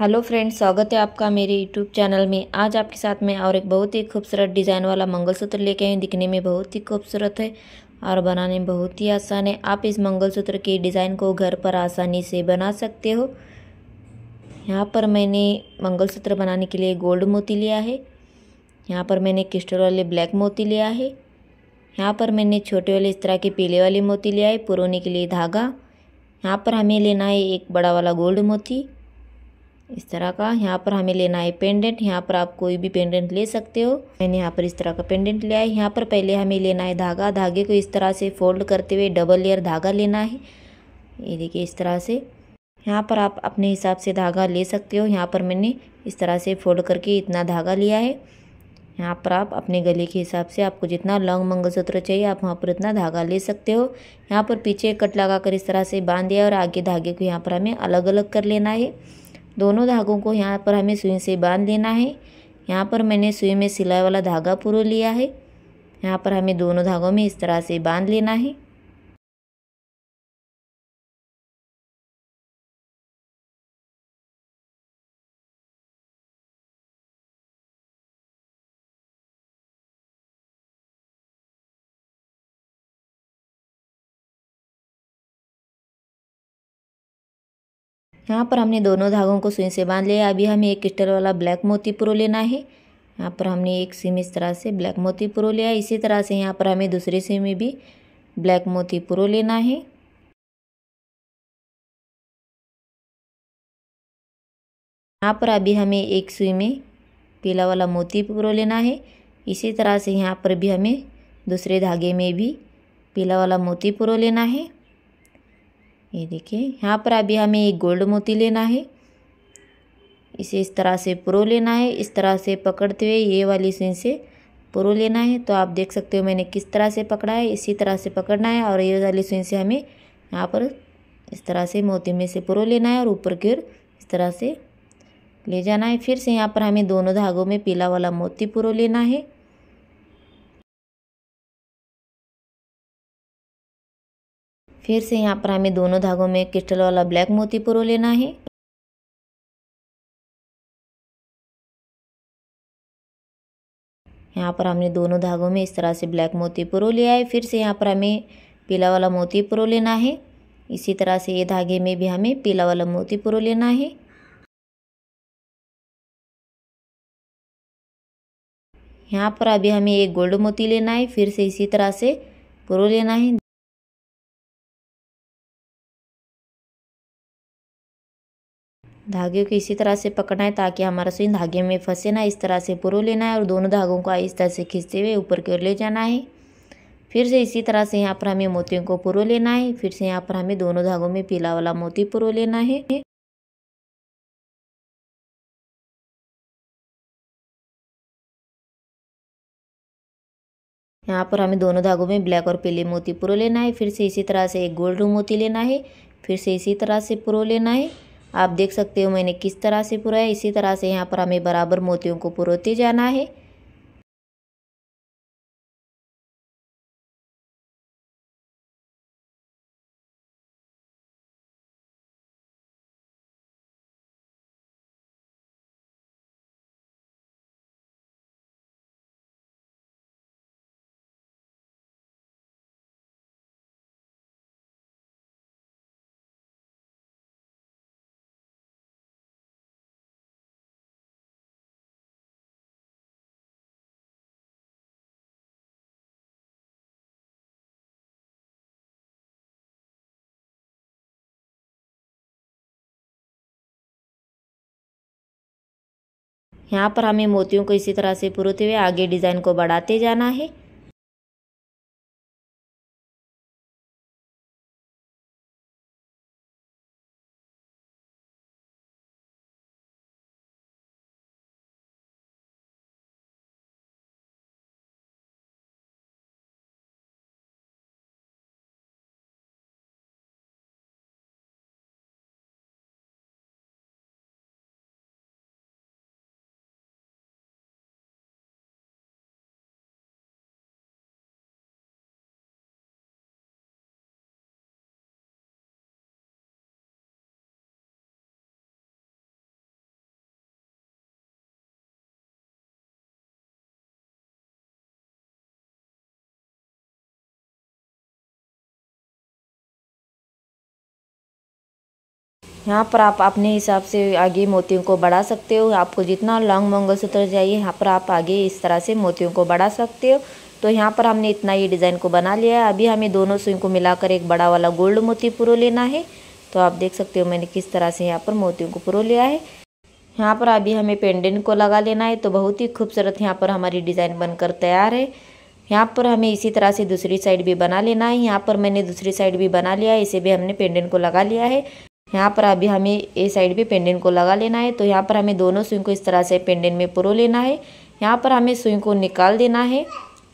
hello friends स्वागत है आपका मेरे यूट्यूब चैनल में आज आपके साथ मैं और एक बहुत ही खूबसूरत डिज़ाइन वाला मंगलसूत्र लेके हूँ दिखने में बहुत ही खूबसूरत है और बनाने में बहुत ही आसान है आप इस मंगलसूत्र के डिज़ाइन को घर पर आसानी से बना सकते हो यहाँ पर मैंने मंगलसूत्र बनाने के लिए गोल्ड मोती लिया है यहाँ पर मैंने क्रिस्टल वाले ब्लैक मोती लिया है यहाँ पर मैंने छोटे वाले इस तरह के पीले वाले मोती लिया है पुरोने के लिए धागा यहाँ पर हमें लेना है एक बड़ा वाला गोल्ड मोती इस तरह का यहाँ पर हमें लेना है पेंडेंट यहाँ पर आप कोई भी पेंडेंट ले सकते हो मैंने यहाँ पर इस तरह का पेंडेंट लिया है यहाँ पर पहले हमें लेना है धागा धागे को इस तरह से फोल्ड करते हुए डबल लेयर धागा लेना है ये देखिए इस तरह से यहाँ पर आप अपने हिसाब से धागा ले सकते हो यहाँ पर मैंने इस तरह से फोल्ड करके इतना धागा लिया है यहाँ पर आप अपने गले के हिसाब से आपको जितना लॉन्ग मंगलसूत्र चाहिए आप वहाँ पर इतना धागा ले सकते हो यहाँ पर पीछे कट लगा कर इस तरह से बांध दिया और आगे धागे को यहाँ पर हमें अलग अलग कर लेना है दोनों धागों को यहाँ पर हमें सुई से बांध देना है यहाँ पर मैंने सुई में सिलाई वाला धागा पूरा लिया है यहाँ पर हमें दोनों धागों में इस तरह से बांध लेना है यहाँ पर हमने दोनों धागों को सुई से बांध लिया अभी हमें एक क्रिस्टल वाला ब्लैक मोती पुरो लेना है यहाँ पर हमने एक सिम इस तरह से ब्लैक मोती पुरो लिया इसी तरह से यहाँ पर हमें दूसरे सिम में भी ब्लैक मोती पुरो लेना है यहाँ पर अभी हमें एक सुई में पीला वाला मोती पुरो लेना है इसी तरह से यहाँ पर भी हमें दूसरे धागे में भी पीला वाला मोती पुरो लेना है ये देखिए यहाँ पर अभी हमें एक गोल्ड मोती लेना है इसे इस तरह से प्रो लेना है इस तरह से पकड़ते हुए ये वाली सुई से प्रो लेना है तो आप देख सकते हो मैंने किस तरह से पकड़ा है इसी तरह से पकड़ना है और ये वाली सुई से हमें यहाँ पर इस तरह से मोती में से प्रो लेना है और ऊपर की ओर इस तरह से ले जाना है फिर से यहाँ पर हमें दोनों धागों में पीला वाला मोती पुरो लेना है फिर से यहाँ पर हमें दोनों धागों में क्रिस्टल वाला ब्लैक मोती पुरो लेना है यहाँ पर हमने दोनों धागों में इस तरह से ब्लैक मोती पुरो लिया है फिर से यहाँ पर हमें पीला वाला मोती पुरो लेना है इसी तरह से ये धागे में भी हमें पीला वाला मोती पुरो लेना है यहाँ पर अभी हमें एक गोल्ड मोती लेना है फिर से इसी तरह से पुरो लेना है धागे को इसी तरह से पकड़ना है ताकि हमारा सुई धागे में फंसे ना इस तरह से पुरो लेना है और दोनों धागों को इस तरह से खींचते हुए ऊपर की ओर ले जाना है फिर से इसी तरह से यहाँ पर हमें मोतियों को पुरो लेना है फिर से यहाँ पर हमें दोनों धागों में पीला वाला मोती पुरो लेना है यहाँ पर हमें दोनों धागों में ब्लैक और पीले मोती पुरो लेना है फिर से इसी तरह से एक गोल्ड मोती लेना है फिर से इसी तरह से पुरो लेना है आप देख सकते हो मैंने किस तरह से पुराया इसी तरह से यहाँ पर हमें बराबर मोतियों को पुरोते जाना है यहाँ पर हमें मोतियों को इसी तरह से पुरोते हुए आगे डिज़ाइन को बढ़ाते जाना है यहाँ पर आप अपने हिसाब से आगे मोतियों को बढ़ा सकते हो आपको जितना लॉन्ग मंगलसूत्र चाहिए यहाँ पर आप आगे इस तरह से मोतियों को बढ़ा सकते हो तो यहाँ पर हमने इतना ही डिज़ाइन को बना लिया है अभी हमें दोनों सुई को मिलाकर एक बड़ा वाला गोल्ड मोती पुरो लेना है तो आप देख सकते हो मैंने किस तरह से यहाँ पर मोतियों को पुरो लिया है यहाँ पर अभी हमें पेंडेंट को लगा लेना है तो बहुत ही खूबसूरत यहाँ पर हमारी डिज़ाइन बनकर तैयार है यहाँ पर हमें इसी तरह से दूसरी साइड भी बना लेना है यहाँ पर मैंने दूसरी साइड भी बना लिया है इसे भी हमने पेंडेंट को लगा लिया है यहाँ पर अभी हमें ए साइड पे पेंडेंट को लगा लेना है तो यहाँ पर हमें दोनों सुई को इस तरह से पेंडेंट में पुरो लेना है यहाँ पर हमें सुई को निकाल देना है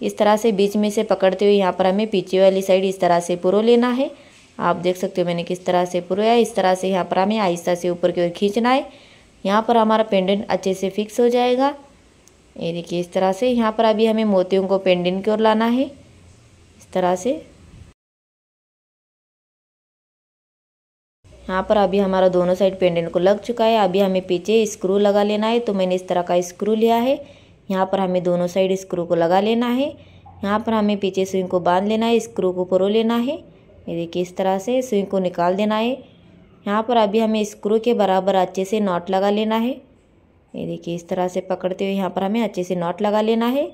इस तरह से बीच में से पकड़ते हुए यहाँ पर हमें पीछे वाली साइड इस तरह से पुरो लेना है आप देख सकते हो मैंने किस तरह से पुरोया इस तरह से यहाँ पर हमें आहिस्ता से ऊपर की ओर खींचना है यहाँ पर हमारा पेंडेंट अच्छे से फिक्स हो जाएगा ये देखिए इस तरह से यहाँ पर अभी हमें मोतियों को पेंडेंट की ओर लाना है इस तरह से यहाँ पर अभी हमारा दोनों साइड पेंडेंट को लग चुका है अभी हमें पीछे स्क्रू लगा लेना है तो मैंने इस तरह का स्क्रू लिया है यहाँ पर हमें दोनों साइड स्क्रू को लगा लेना है यहाँ पर हमें पीछे स्विंग को बांध लेना है स्क्रू को परो लेना है ये देखिए इस तरह से स्विंग को निकाल देना है यहाँ पर अभी हमें स्क्रू के बराबर अच्छे से नॉट लगा लेना है ये देखिए इस तरह से पकड़ते हुए यहाँ पर हमें अच्छे से नॉट लगा लेना है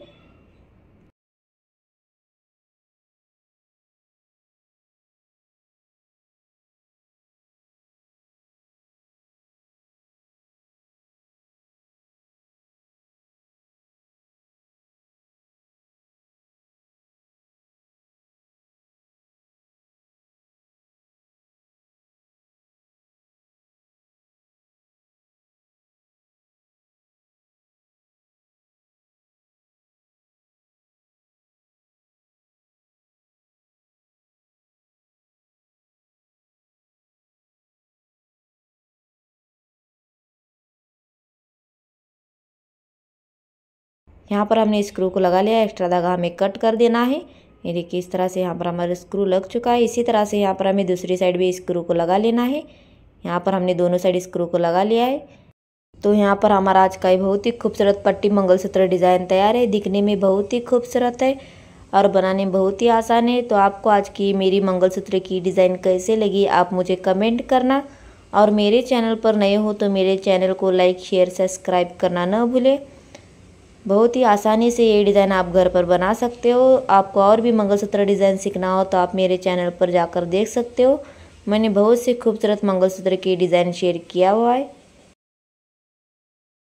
यहाँ पर हमने स्क्रू को लगा लिया एक्स्ट्रा धागा हमें कट कर देना है ये देखिए इस तरह से यहाँ पर हमारा स्क्रू लग चुका है इसी तरह से यहाँ पर हमें दूसरी साइड भी स्क्रू को लगा लेना है यहाँ पर हमने दोनों साइड स्क्रू को लगा लिया है तो यहाँ पर हमारा आज का ये बहुत ही खूबसूरत पट्टी मंगलसूत्र डिज़ाइन तैयार है दिखने में बहुत ही खूबसूरत है और बनाने में बहुत ही आसान है तो आपको आज की मेरी मंगलसूत्र की डिज़ाइन कैसे लगी आप मुझे कमेंट करना और मेरे चैनल पर नए हो तो मेरे चैनल को लाइक शेयर सब्सक्राइब करना न भूलें बहुत ही आसानी से ये डिज़ाइन आप घर पर बना सकते हो आपको और भी मंगलसूत्र डिज़ाइन सीखना हो तो आप मेरे चैनल पर जाकर देख सकते हो मैंने बहुत से खूबसूरत मंगलसूत्र की डिज़ाइन शेयर किया हुआ है